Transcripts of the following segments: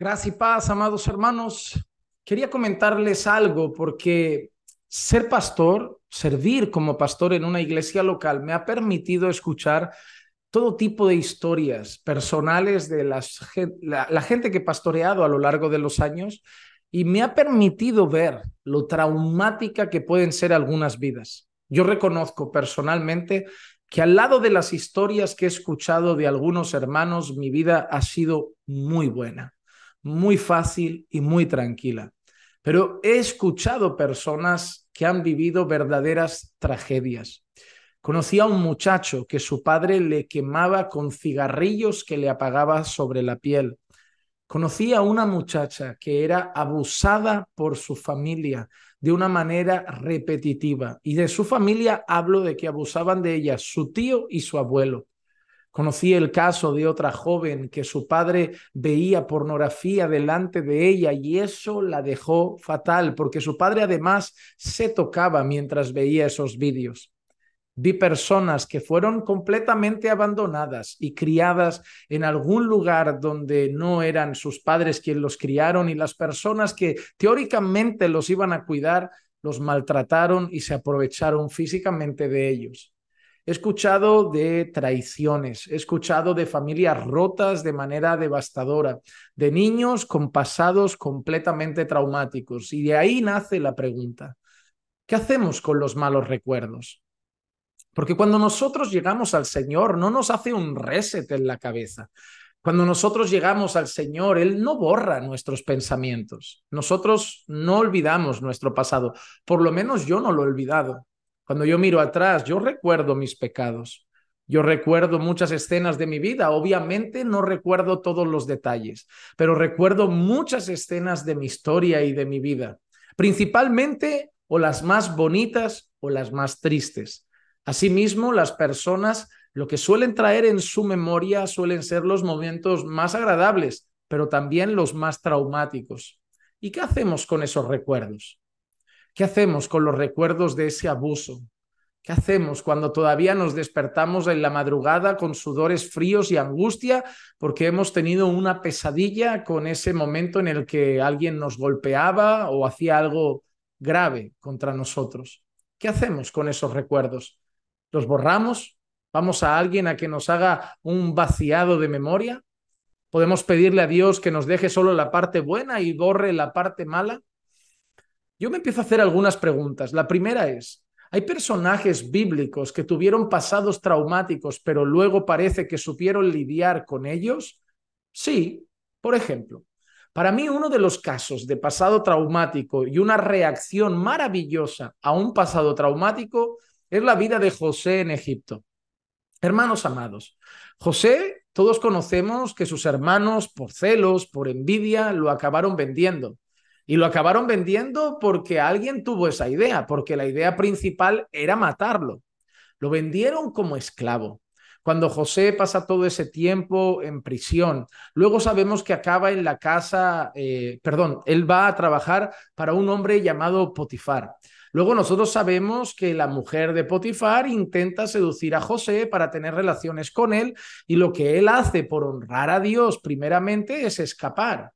Gracias y paz, amados hermanos. Quería comentarles algo porque ser pastor, servir como pastor en una iglesia local, me ha permitido escuchar todo tipo de historias personales de las, la gente que he pastoreado a lo largo de los años y me ha permitido ver lo traumática que pueden ser algunas vidas. Yo reconozco personalmente que al lado de las historias que he escuchado de algunos hermanos, mi vida ha sido muy buena, muy fácil y muy tranquila. Pero he escuchado personas que han vivido verdaderas tragedias. Conocí a un muchacho que su padre le quemaba con cigarrillos que le apagaba sobre la piel. Conocí a una muchacha que era abusada por su familia de una manera repetitiva. Y de su familia hablo de que abusaban de ella su tío y su abuelo. Conocí el caso de otra joven que su padre veía pornografía delante de ella y eso la dejó fatal porque su padre además se tocaba mientras veía esos vídeos. Vi personas que fueron completamente abandonadas y criadas en algún lugar donde no eran sus padres quienes los criaron y las personas que teóricamente los iban a cuidar, los maltrataron y se aprovecharon físicamente de ellos. He escuchado de traiciones, he escuchado de familias rotas de manera devastadora, de niños con pasados completamente traumáticos. Y de ahí nace la pregunta, ¿qué hacemos con los malos recuerdos? Porque cuando nosotros llegamos al Señor, no nos hace un reset en la cabeza. Cuando nosotros llegamos al Señor, Él no borra nuestros pensamientos. Nosotros no olvidamos nuestro pasado. Por lo menos yo no lo he olvidado. Cuando yo miro atrás, yo recuerdo mis pecados. Yo recuerdo muchas escenas de mi vida. Obviamente no recuerdo todos los detalles, pero recuerdo muchas escenas de mi historia y de mi vida. Principalmente o las más bonitas o las más tristes. Asimismo, las personas lo que suelen traer en su memoria suelen ser los momentos más agradables, pero también los más traumáticos. ¿Y qué hacemos con esos recuerdos? ¿Qué hacemos con los recuerdos de ese abuso? ¿Qué hacemos cuando todavía nos despertamos en la madrugada con sudores fríos y angustia porque hemos tenido una pesadilla con ese momento en el que alguien nos golpeaba o hacía algo grave contra nosotros? ¿Qué hacemos con esos recuerdos? ¿Los borramos? ¿Vamos a alguien a que nos haga un vaciado de memoria? ¿Podemos pedirle a Dios que nos deje solo la parte buena y borre la parte mala? Yo me empiezo a hacer algunas preguntas. La primera es, hay personajes bíblicos que tuvieron pasados traumáticos, pero luego parece que supieron lidiar con ellos. Sí, por ejemplo, para mí uno de los casos de pasado traumático y una reacción maravillosa a un pasado traumático es la vida de José en Egipto. Hermanos amados, José, todos conocemos que sus hermanos, por celos, por envidia, lo acabaron vendiendo. Y lo acabaron vendiendo porque alguien tuvo esa idea, porque la idea principal era matarlo. Lo vendieron como esclavo cuando José pasa todo ese tiempo en prisión. Luego sabemos que acaba en la casa, eh, perdón, él va a trabajar para un hombre llamado Potifar. Luego nosotros sabemos que la mujer de Potifar intenta seducir a José para tener relaciones con él y lo que él hace por honrar a Dios primeramente es escapar.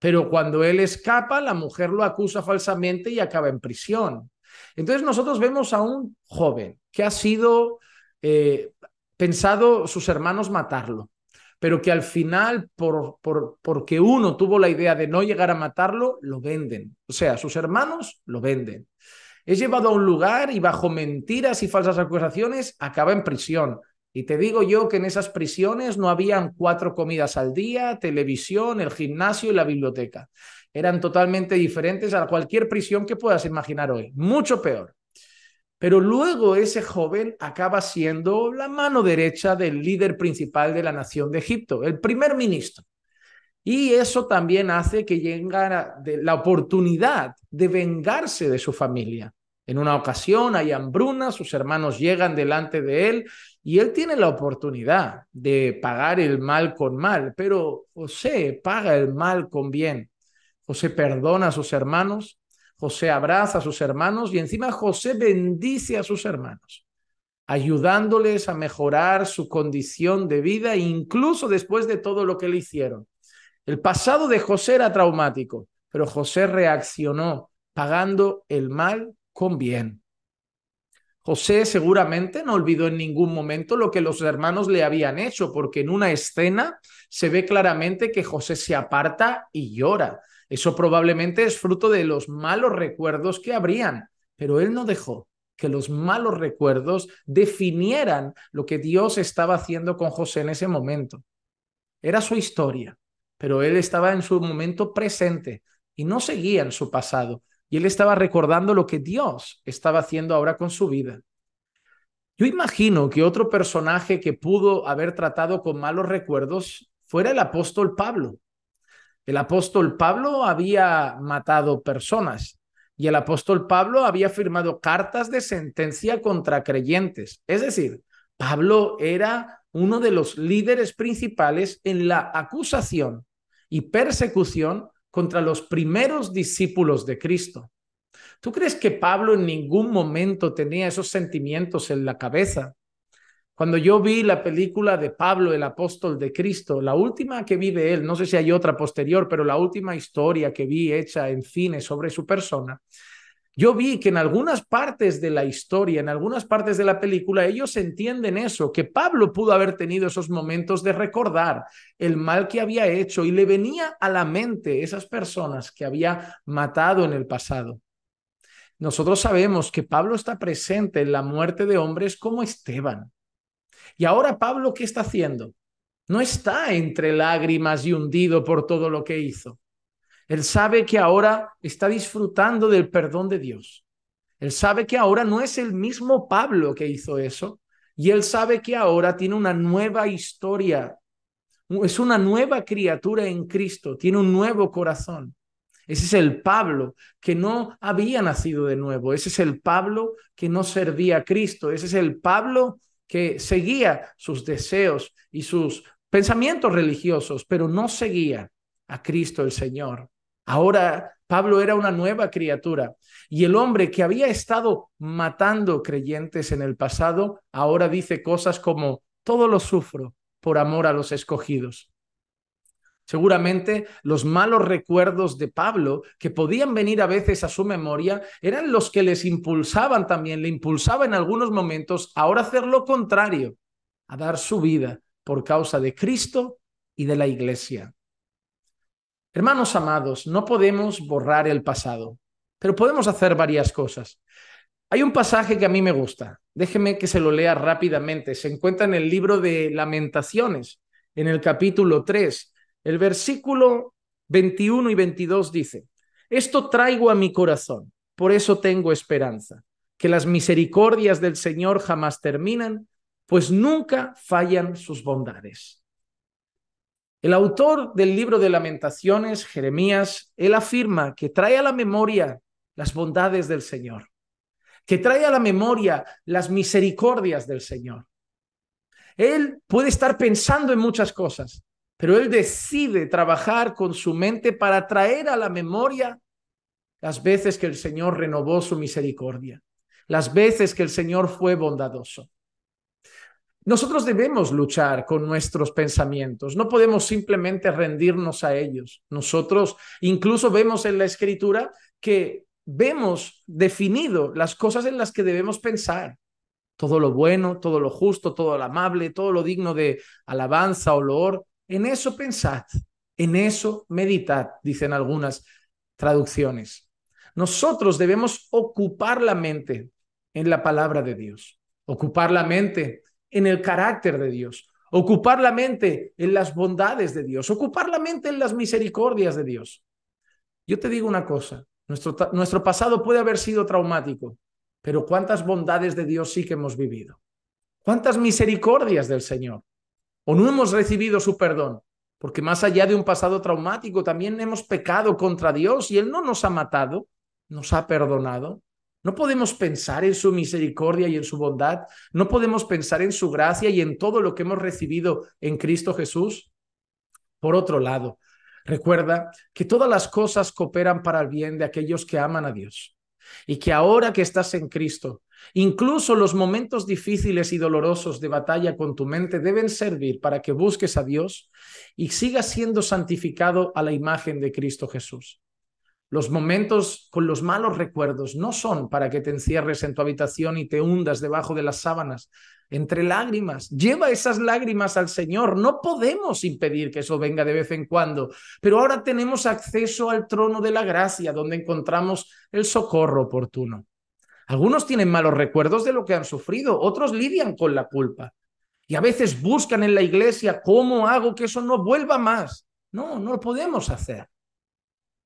Pero cuando él escapa, la mujer lo acusa falsamente y acaba en prisión. Entonces nosotros vemos a un joven que ha sido eh, pensado sus hermanos matarlo, pero que al final, por, porque uno tuvo la idea de no llegar a matarlo, lo venden. O sea, sus hermanos lo venden. Es llevado a un lugar y bajo mentiras y falsas acusaciones acaba en prisión. Y te digo yo que en esas prisiones no habían cuatro comidas al día, televisión, el gimnasio y la biblioteca. Eran totalmente diferentes a cualquier prisión que puedas imaginar hoy. Mucho peor. Pero luego ese joven acaba siendo la mano derecha del líder principal de la nación de Egipto, el primer ministro. Y eso también hace que llegue la oportunidad de vengarse de su familia. En una ocasión hay hambruna, sus hermanos llegan delante de él y él tiene la oportunidad de pagar el mal con mal, pero José paga el mal con bien. José perdona a sus hermanos, José abraza a sus hermanos y encima José bendice a sus hermanos, ayudándoles a mejorar su condición de vida, incluso después de todo lo que le hicieron. El pasado de José era traumático, pero José reaccionó pagando el mal con bien. José seguramente no olvidó en ningún momento lo que los hermanos le habían hecho, porque en una escena se ve claramente que José se aparta y llora. Eso probablemente es fruto de los malos recuerdos que habrían, pero él no dejó que los malos recuerdos definieran lo que Dios estaba haciendo con José en ese momento. Era su historia, pero él estaba en su momento presente y no seguía en su pasado. Y él estaba recordando lo que Dios estaba haciendo ahora con su vida. Yo imagino que otro personaje que pudo haber tratado con malos recuerdos fuera el apóstol Pablo. El apóstol Pablo había matado personas y el apóstol Pablo había firmado cartas de sentencia contra creyentes. Es decir, Pablo era uno de los líderes principales en la acusación y persecución contra los primeros discípulos de Cristo. ¿Tú crees que Pablo en ningún momento tenía esos sentimientos en la cabeza? Cuando yo vi la película de Pablo, el apóstol de Cristo, la última que vi de él, no sé si hay otra posterior, pero la última historia que vi hecha en cine sobre su persona, yo vi que en algunas partes de la historia, en algunas partes de la película, ellos entienden eso, que Pablo pudo haber tenido esos momentos de recordar el mal que había hecho y le venía a la mente esas personas que había matado en el pasado. Nosotros sabemos que Pablo está presente en la muerte de hombres como Esteban. Y ahora Pablo, ¿qué está haciendo? No está entre lágrimas y hundido por todo lo que hizo. Él sabe que ahora está disfrutando del perdón de Dios. Él sabe que ahora no es el mismo Pablo que hizo eso. Y él sabe que ahora tiene una nueva historia. Es una nueva criatura en Cristo. Tiene un nuevo corazón. Ese es el Pablo que no había nacido de nuevo. Ese es el Pablo que no servía a Cristo. Ese es el Pablo que seguía sus deseos y sus pensamientos religiosos, pero no seguía a Cristo el Señor. Ahora Pablo era una nueva criatura y el hombre que había estado matando creyentes en el pasado, ahora dice cosas como, todo lo sufro por amor a los escogidos, Seguramente los malos recuerdos de Pablo que podían venir a veces a su memoria eran los que les impulsaban también, le impulsaba en algunos momentos ahora hacer lo contrario, a dar su vida por causa de Cristo y de la iglesia. Hermanos amados, no podemos borrar el pasado, pero podemos hacer varias cosas. Hay un pasaje que a mí me gusta, déjeme que se lo lea rápidamente, se encuentra en el libro de Lamentaciones, en el capítulo 3 el versículo 21 y 22 dice, esto traigo a mi corazón, por eso tengo esperanza, que las misericordias del Señor jamás terminan, pues nunca fallan sus bondades. El autor del libro de lamentaciones, Jeremías, él afirma que trae a la memoria las bondades del Señor, que trae a la memoria las misericordias del Señor. Él puede estar pensando en muchas cosas, pero él decide trabajar con su mente para traer a la memoria las veces que el Señor renovó su misericordia, las veces que el Señor fue bondadoso. Nosotros debemos luchar con nuestros pensamientos, no podemos simplemente rendirnos a ellos. Nosotros incluso vemos en la escritura que vemos definido las cosas en las que debemos pensar. Todo lo bueno, todo lo justo, todo lo amable, todo lo digno de alabanza, olor, en eso pensad, en eso meditad, dicen algunas traducciones. Nosotros debemos ocupar la mente en la palabra de Dios, ocupar la mente en el carácter de Dios, ocupar la mente en las bondades de Dios, ocupar la mente en las misericordias de Dios. Yo te digo una cosa, nuestro, nuestro pasado puede haber sido traumático, pero cuántas bondades de Dios sí que hemos vivido, cuántas misericordias del Señor, o no hemos recibido su perdón, porque más allá de un pasado traumático, también hemos pecado contra Dios y Él no nos ha matado, nos ha perdonado. No podemos pensar en su misericordia y en su bondad, no podemos pensar en su gracia y en todo lo que hemos recibido en Cristo Jesús. Por otro lado, recuerda que todas las cosas cooperan para el bien de aquellos que aman a Dios y que ahora que estás en Cristo, Incluso los momentos difíciles y dolorosos de batalla con tu mente deben servir para que busques a Dios y sigas siendo santificado a la imagen de Cristo Jesús. Los momentos con los malos recuerdos no son para que te encierres en tu habitación y te hundas debajo de las sábanas, entre lágrimas. Lleva esas lágrimas al Señor. No podemos impedir que eso venga de vez en cuando, pero ahora tenemos acceso al trono de la gracia, donde encontramos el socorro oportuno. Algunos tienen malos recuerdos de lo que han sufrido, otros lidian con la culpa. Y a veces buscan en la iglesia cómo hago que eso no vuelva más. No, no lo podemos hacer.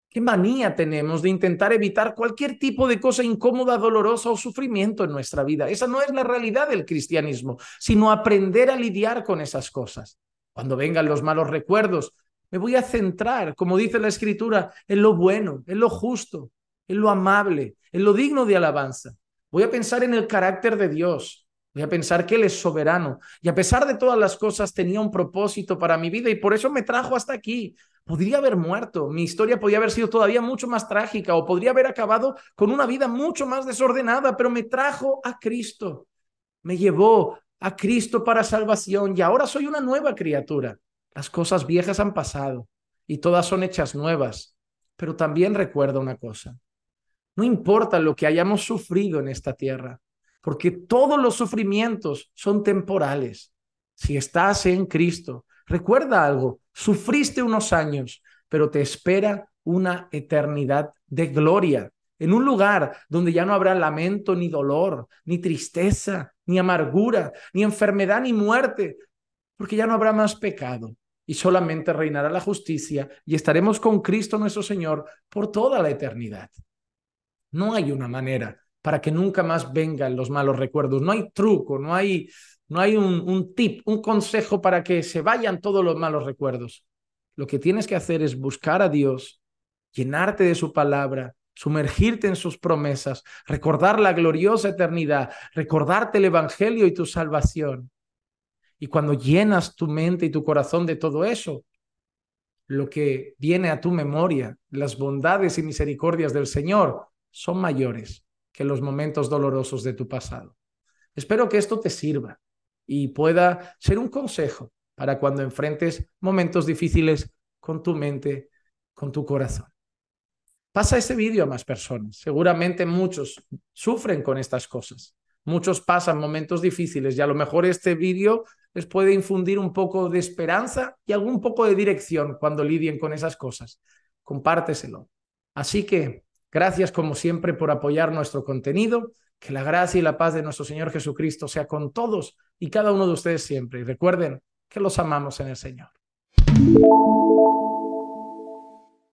¿Qué manía tenemos de intentar evitar cualquier tipo de cosa incómoda, dolorosa o sufrimiento en nuestra vida? Esa no es la realidad del cristianismo, sino aprender a lidiar con esas cosas. Cuando vengan los malos recuerdos, me voy a centrar, como dice la escritura, en lo bueno, en lo justo, es lo amable, en lo digno de alabanza. Voy a pensar en el carácter de Dios. Voy a pensar que Él es soberano y a pesar de todas las cosas tenía un propósito para mi vida y por eso me trajo hasta aquí. Podría haber muerto, mi historia podría haber sido todavía mucho más trágica o podría haber acabado con una vida mucho más desordenada, pero me trajo a Cristo, me llevó a Cristo para salvación y ahora soy una nueva criatura. Las cosas viejas han pasado y todas son hechas nuevas, pero también recuerdo una cosa, no importa lo que hayamos sufrido en esta tierra, porque todos los sufrimientos son temporales. Si estás en Cristo, recuerda algo, sufriste unos años, pero te espera una eternidad de gloria, en un lugar donde ya no habrá lamento ni dolor, ni tristeza, ni amargura, ni enfermedad, ni muerte, porque ya no habrá más pecado y solamente reinará la justicia y estaremos con Cristo nuestro Señor por toda la eternidad. No hay una manera para que nunca más vengan los malos recuerdos. No hay truco, no hay, no hay un, un tip, un consejo para que se vayan todos los malos recuerdos. Lo que tienes que hacer es buscar a Dios, llenarte de su palabra, sumergirte en sus promesas, recordar la gloriosa eternidad, recordarte el Evangelio y tu salvación. Y cuando llenas tu mente y tu corazón de todo eso, lo que viene a tu memoria, las bondades y misericordias del Señor, son mayores que los momentos dolorosos de tu pasado. Espero que esto te sirva y pueda ser un consejo para cuando enfrentes momentos difíciles con tu mente, con tu corazón. Pasa este vídeo a más personas. Seguramente muchos sufren con estas cosas. Muchos pasan momentos difíciles y a lo mejor este vídeo les puede infundir un poco de esperanza y algún poco de dirección cuando lidien con esas cosas. Compárteselo. Así que Gracias como siempre por apoyar nuestro contenido. Que la gracia y la paz de nuestro Señor Jesucristo sea con todos y cada uno de ustedes siempre. Y recuerden que los amamos en el Señor.